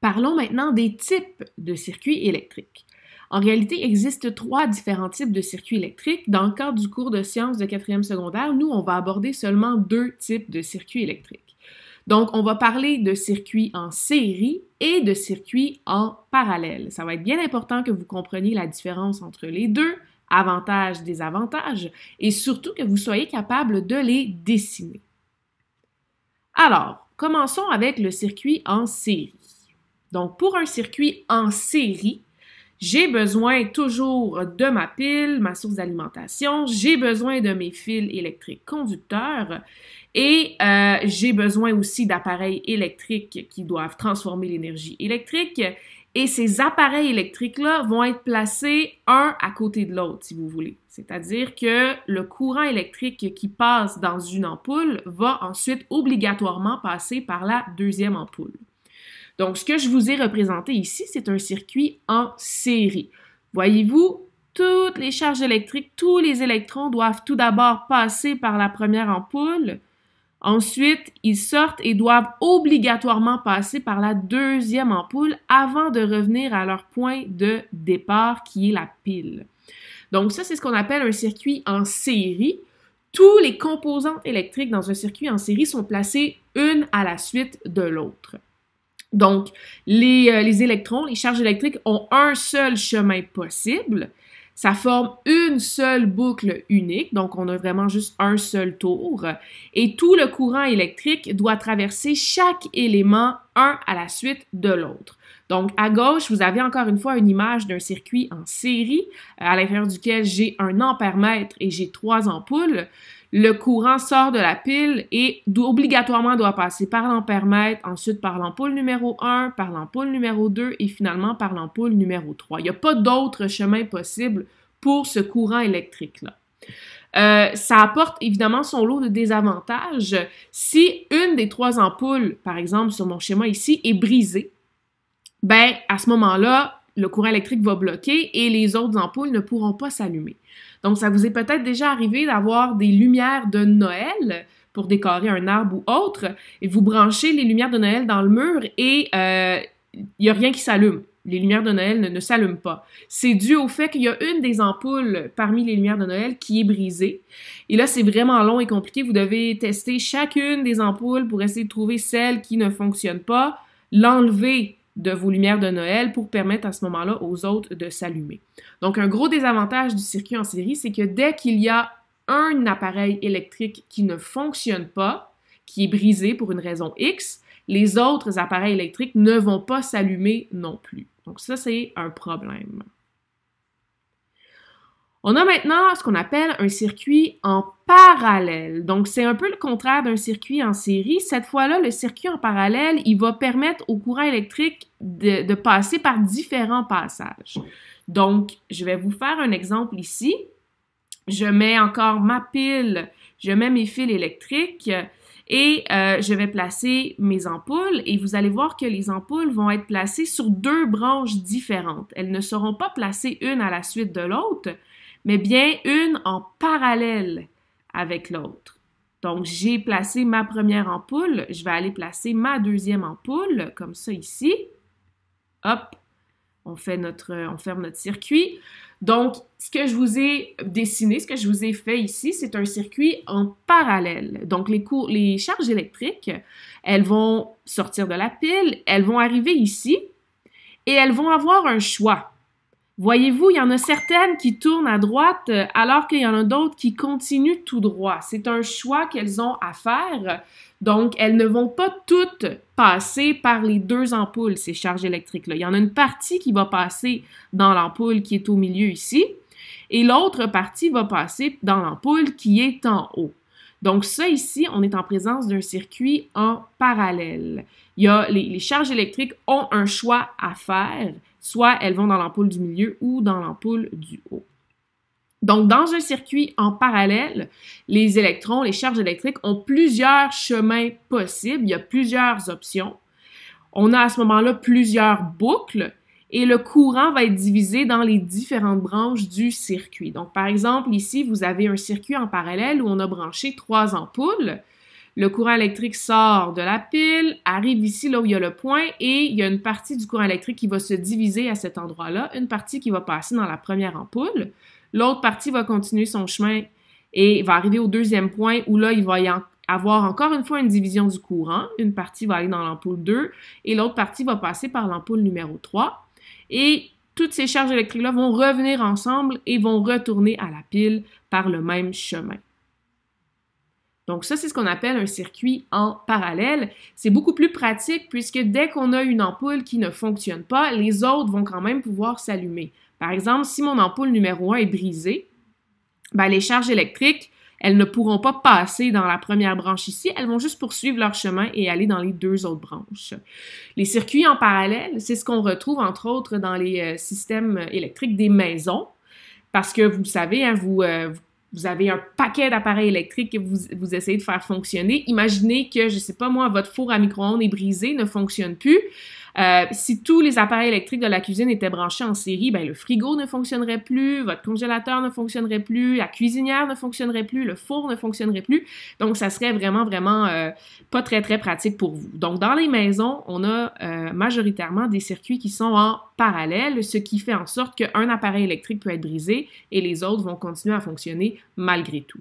Parlons maintenant des types de circuits électriques. En réalité, il existe trois différents types de circuits électriques. Dans le cadre du cours de sciences de quatrième secondaire, nous, on va aborder seulement deux types de circuits électriques. Donc, on va parler de circuits en série et de circuits en parallèle. Ça va être bien important que vous compreniez la différence entre les deux, avantages, désavantages, et surtout que vous soyez capable de les dessiner. Alors, commençons avec le circuit en série. Donc, pour un circuit en série, j'ai besoin toujours de ma pile, ma source d'alimentation, j'ai besoin de mes fils électriques conducteurs et euh, j'ai besoin aussi d'appareils électriques qui doivent transformer l'énergie électrique. Et ces appareils électriques-là vont être placés un à côté de l'autre, si vous voulez. C'est-à-dire que le courant électrique qui passe dans une ampoule va ensuite obligatoirement passer par la deuxième ampoule. Donc, ce que je vous ai représenté ici, c'est un circuit en série. Voyez-vous, toutes les charges électriques, tous les électrons doivent tout d'abord passer par la première ampoule. Ensuite, ils sortent et doivent obligatoirement passer par la deuxième ampoule avant de revenir à leur point de départ qui est la pile. Donc ça, c'est ce qu'on appelle un circuit en série. Tous les composants électriques dans un circuit en série sont placés une à la suite de l'autre. Donc, euh, les, électrons, les charges électriques ont un seul chemin possible. Ça forme une seule boucle unique, donc on a vraiment juste un seul tour. Et tout le courant électrique doit traverser chaque élément un à la suite de l'autre. Donc, à gauche, vous avez encore une fois une image d'un circuit en série à l'intérieur duquel j'ai un ampère-mètre et j'ai trois ampoules le courant sort de la pile et obligatoirement doit passer par l'ampère-mètre, ensuite par l'ampoule numéro 1, par l'ampoule numéro 2 et finalement par l'ampoule numéro 3. Il n'y a pas d'autre chemin possible pour ce courant électrique-là. Euh, ça apporte évidemment son lot de désavantages. Si une des trois ampoules, par exemple sur mon schéma ici, est brisée, ben à ce moment-là, le courant électrique va bloquer et les autres ampoules ne pourront pas s'allumer. Donc, ça vous est peut-être déjà arrivé d'avoir des lumières de Noël pour décorer un arbre ou autre, et vous branchez les lumières de Noël dans le mur et il euh, n'y a rien qui s'allume. Les lumières de Noël ne, ne s'allument pas. C'est dû au fait qu'il y a une des ampoules parmi les lumières de Noël qui est brisée. Et là, c'est vraiment long et compliqué. Vous devez tester chacune des ampoules pour essayer de trouver celle qui ne fonctionne pas, l'enlever de vos lumières de Noël pour permettre à ce moment-là aux autres de s'allumer. Donc, un gros désavantage du circuit en série, c'est que dès qu'il y a un appareil électrique qui ne fonctionne pas, qui est brisé pour une raison X, les autres appareils électriques ne vont pas s'allumer non plus. Donc ça, c'est un problème. On a maintenant ce qu'on appelle un circuit en parallèle. Donc, c'est un peu le contraire d'un circuit en série. Cette fois-là, le circuit en parallèle, il va permettre au courant électrique de, passer par différents passages. Donc, je vais vous faire un exemple ici. Je mets encore ma pile, je mets mes fils électriques et euh, je vais placer mes ampoules et vous allez voir que les ampoules vont être placées sur deux branches différentes. Elles ne seront pas placées une à la suite de l'autre, mais bien une en parallèle avec l'autre. Donc, j'ai placé ma première ampoule, je vais aller placer ma deuxième ampoule, comme ça ici. Hop, on, fait notre, on ferme notre circuit. Donc, ce que je vous ai dessiné, ce que je vous ai fait ici, c'est un circuit en parallèle. Donc, les, les charges électriques, elles vont sortir de la pile, elles vont arriver ici et elles vont avoir un choix. Voyez-vous, il y en a certaines qui tournent à droite euh, alors qu'il y en a d'autres qui continuent tout droit. C'est un choix qu'elles ont à faire. Donc, elles ne vont pas toutes passer par les deux ampoules, ces charges électriques-là. Il y en a une partie qui va passer dans l'ampoule qui est au milieu ici et l'autre partie va passer dans l'ampoule qui est en haut. Donc ça ici, on est en présence d'un circuit en parallèle. les, les, charges électriques ont un choix à faire, soit elles vont dans l'ampoule du milieu ou dans l'ampoule du haut. Donc dans un circuit en parallèle, les électrons, les charges électriques ont plusieurs chemins possibles, il y a plusieurs options. On a à ce moment-là plusieurs boucles et le courant va être divisé dans les différentes branches du circuit. Donc, par exemple, ici, vous avez un circuit en parallèle où on a branché trois ampoules. Le courant électrique sort de la pile, arrive ici, là où il y a le point, et il y a une partie du courant électrique qui va se diviser à cet endroit-là, une partie qui va passer dans la première ampoule, l'autre partie va continuer son chemin et va arriver au deuxième point où là, il va y avoir encore une fois une division du courant. Une partie va aller dans l'ampoule 2 et l'autre partie va passer par l'ampoule numéro 3. Et toutes ces charges électriques-là vont revenir ensemble et vont retourner à la pile par le même chemin. Donc ça, c'est ce qu'on appelle un circuit en parallèle. C'est beaucoup plus pratique puisque dès qu'on a une ampoule qui ne fonctionne pas, les autres vont quand même pouvoir s'allumer. Par exemple, si mon ampoule numéro 1 est brisée, ben, les charges électriques elles ne pourront pas passer dans la première branche ici, elles vont juste poursuivre leur chemin et aller dans les deux autres branches. Les circuits en parallèle, c'est ce qu'on retrouve entre autres dans les euh, systèmes électriques des maisons, parce que vous savez, hein, euh, vous, avez un paquet d'appareils électriques que vous, vous, essayez de faire fonctionner. Imaginez que, je ne sais pas moi, votre four à micro-ondes est brisé, ne fonctionne plus. Euh, si tous les appareils électriques de la cuisine étaient branchés en série, ben, le frigo ne fonctionnerait plus, votre congélateur ne fonctionnerait plus, la cuisinière ne fonctionnerait plus, le four ne fonctionnerait plus. Donc, ça serait vraiment, vraiment euh, pas très, très pratique pour vous. Donc, dans les maisons, on a euh, majoritairement des circuits qui sont en parallèle, ce qui fait en sorte qu'un appareil électrique peut être brisé et les autres vont continuer à fonctionner malgré tout.